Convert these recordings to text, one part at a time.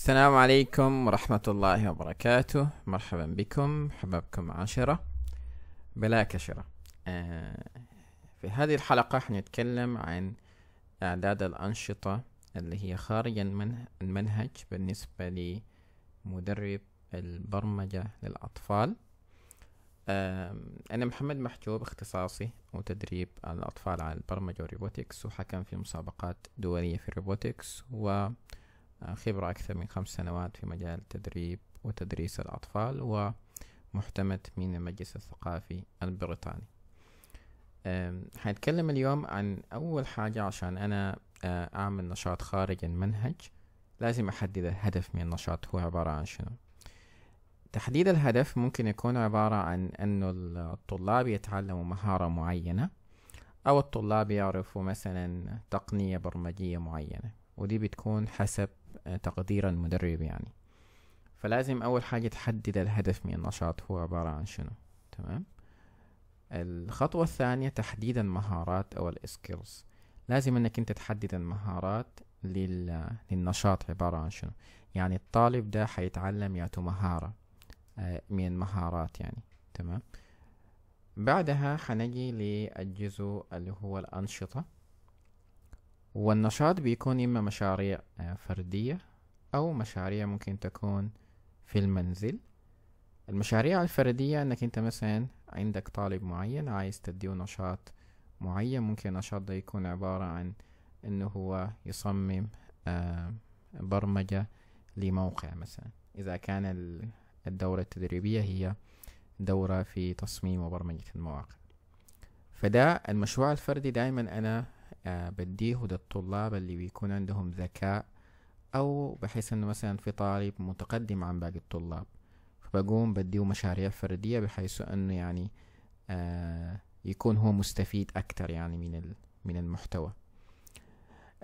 السلام عليكم ورحمة الله وبركاته مرحبا بكم حبابكم عشرة بلا كشرة آه، في هذه الحلقة حنتكلم عن إعداد الأنشطة اللي هي خارج المنهج بالنسبة لمدرب البرمجة للأطفال آه، أنا محمد محجوب اختصاصي وتدريب الأطفال على البرمجة والروبوتكس وحكم في مسابقات دولية في الروبوتكس و خبرة أكثر من خمس سنوات في مجال تدريب وتدريس الأطفال ومحتمت من المجلس الثقافي البريطاني هنتكلم اليوم عن أول حاجة عشان أنا أعمل أه، نشاط خارج المنهج لازم أحدد الهدف من النشاط هو عبارة عن شنو تحديد الهدف ممكن يكون عبارة عن أنه الطلاب يتعلموا مهارة معينة أو الطلاب يعرفوا مثلا تقنية برمجية معينة ودي بتكون حسب آه، تقديرا المدرب يعني فلازم أول حاجة تحدد الهدف من النشاط هو عبارة عن شنو تمام الخطوة الثانية تحديد المهارات أو السكيلز لازم أنك أنت تحدد المهارات لل... للنشاط عبارة عن شنو يعني الطالب ده حيتعلم ياتو مهارة آه، من المهارات يعني تمام بعدها حنجي للجزء اللي هو الأنشطة والنشاط بيكون إما مشاريع آه، فردية أو مشاريع ممكن تكون في المنزل المشاريع الفردية إنك أنت مثلا عندك طالب معين عايز تديه نشاط معين ممكن النشاط ده يكون عبارة عن إنه هو يصمم آه، برمجة لموقع مثلا إذا كان الدورة التدريبية هي دورة في تصميم وبرمجة المواقع فده المشروع الفردي دائما أنا آه، بديه للطلاب اللي بيكون عندهم ذكاء أو بحيث إنه مثلا في طالب متقدم عن باقي الطلاب فبقوم بديه مشاريع فردية بحيث إنه يعني آه، يكون هو مستفيد أكتر يعني من من المحتوى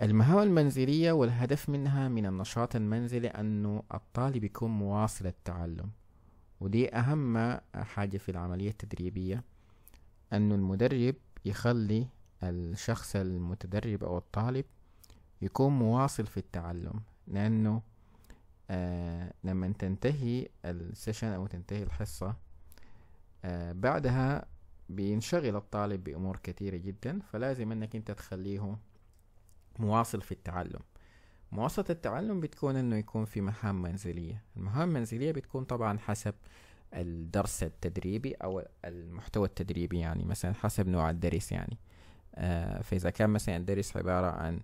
المهام المنزلية والهدف منها من النشاط المنزلي أنه الطالب يكون مواصل التعلم ودي أهم حاجة في العملية التدريبية أنه المدرب يخلي الشخص المتدرب أو الطالب يكون مواصل في التعلم لأنه آه لما تنتهي السيشن أو تنتهي الحصة آه بعدها بينشغل الطالب بأمور كثيرة جدا فلازم أنك أنت تخليه مواصل في التعلم مواصلة التعلم بتكون أنه يكون في مهام منزلية المهام المنزلية بتكون طبعا حسب الدرس التدريبي أو المحتوى التدريبي يعني مثلا حسب نوع الدرس يعني آه، فإذا كان مثلا الدرس عبارة عن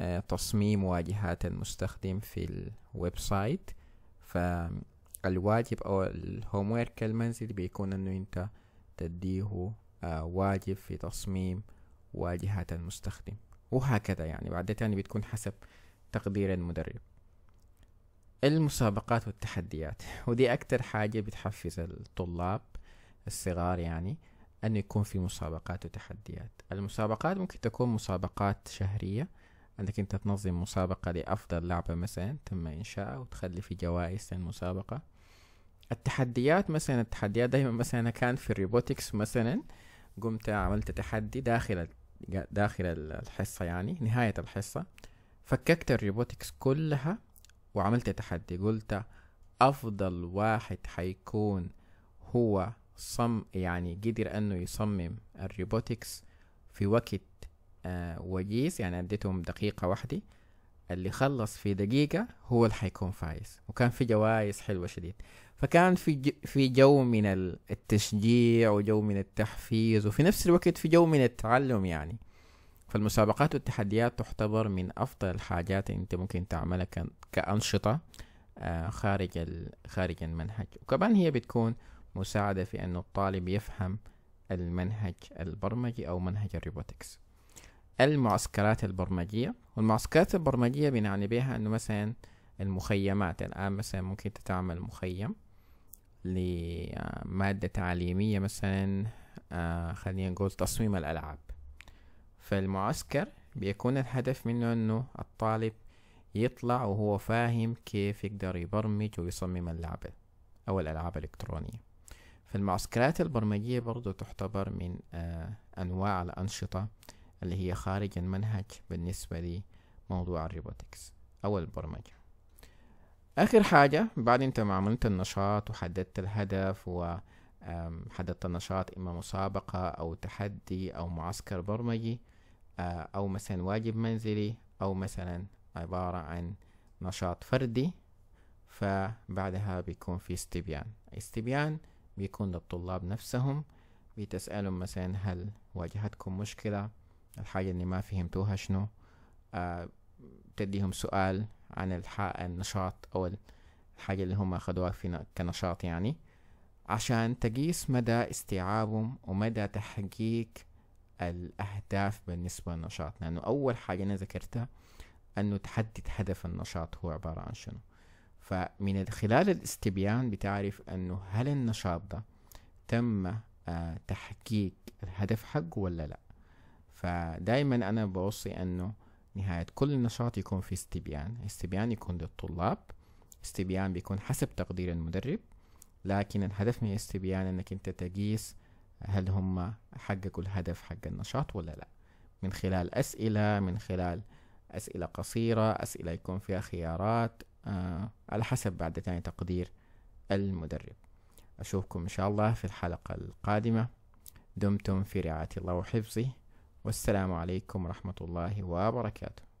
آه، تصميم واجهات المستخدم في الويب سايت فالواجب أو الهومورك المنزلي بيكون أنه أنت تديه آه، واجب في تصميم واجهات المستخدم وهكذا يعني بعد تاني بتكون حسب تقدير المدرب المسابقات والتحديات ودي أكتر حاجة بتحفز الطلاب الصغار يعني أن يكون في مسابقات وتحديات المسابقات ممكن تكون مسابقات شهرية أنك أنت تنظم مسابقة لأفضل لعبة مثلا تم إنشاءها وتخلي في جوائز للمسابقة التحديات مثلا التحديات دايما مثلا كان في الروبوتكس مثلا قمت عملت تحدي داخل داخل الحصة يعني نهاية الحصة فككت الروبوتكس كلها وعملت تحدي قلت أفضل واحد حيكون هو صم يعني قدر انه يصمم الروبوتكس في وقت آه وجيز يعني اديتهم دقيقة واحدة اللي خلص في دقيقة هو اللي حيكون فايز وكان في جوائز حلوة شديد فكان في في جو من التشجيع وجو من التحفيز وفي نفس الوقت في جو من التعلم يعني فالمسابقات والتحديات تعتبر من أفضل الحاجات أنت ممكن تعملها كأنشطة آه، خارج خارج المنهج وكمان هي بتكون مساعدة في أن الطالب يفهم المنهج البرمجي أو منهج الروبوتكس المعسكرات البرمجية والمعسكرات البرمجية بنعني بها أنه مثلا المخيمات الآن مثلا ممكن تتعمل مخيم لمادة آه، تعليمية مثلا آه، خلينا نقول تصميم الألعاب فالمعسكر بيكون الهدف منه أنه الطالب يطلع وهو فاهم كيف يقدر يبرمج ويصمم اللعبة أو الألعاب الإلكترونية فالمعسكرات البرمجية برضو تعتبر من آه، أنواع الأنشطة اللي هي خارج المنهج بالنسبة لموضوع الروبوتكس أو البرمجة آخر حاجة بعد أنت ما عملت النشاط وحددت الهدف وحددت النشاط إما مسابقة أو تحدي أو معسكر برمجي آه، أو مثلا واجب منزلي أو مثلا عبارة عن نشاط فردي فبعدها بيكون في استبيان استبيان بيكون للطلاب نفسهم بتسألهم مثلا هل واجهتكم مشكلة الحاجة اللي ما فهمتوها شنو آه بتديهم سؤال عن الحق النشاط أو الحاجة اللي هم أخدوها في كنشاط يعني عشان تقيس مدى استيعابهم ومدى تحقيق الأهداف بالنسبة للنشاط لأنه أول حاجة أنا ذكرتها أنه تحدد هدف النشاط هو عبارة عن شنو فمن خلال الاستبيان بتعرف انه هل النشاط ده تم آه، تحقيق الهدف حقه ولا لا فدايما انا بوصي انه نهاية كل نشاط يكون في استبيان استبيان يكون للطلاب استبيان بيكون حسب تقدير المدرب لكن الهدف من الاستبيان انك انت تقيس هل هم حققوا الهدف حق النشاط ولا لا من خلال اسئلة من خلال اسئلة قصيرة اسئلة يكون فيها خيارات آه، على حسب بعد ثاني تقدير المدرب أشوفكم إن شاء الله في الحلقة القادمة دمتم في رعاية الله وحفظه والسلام عليكم ورحمة الله وبركاته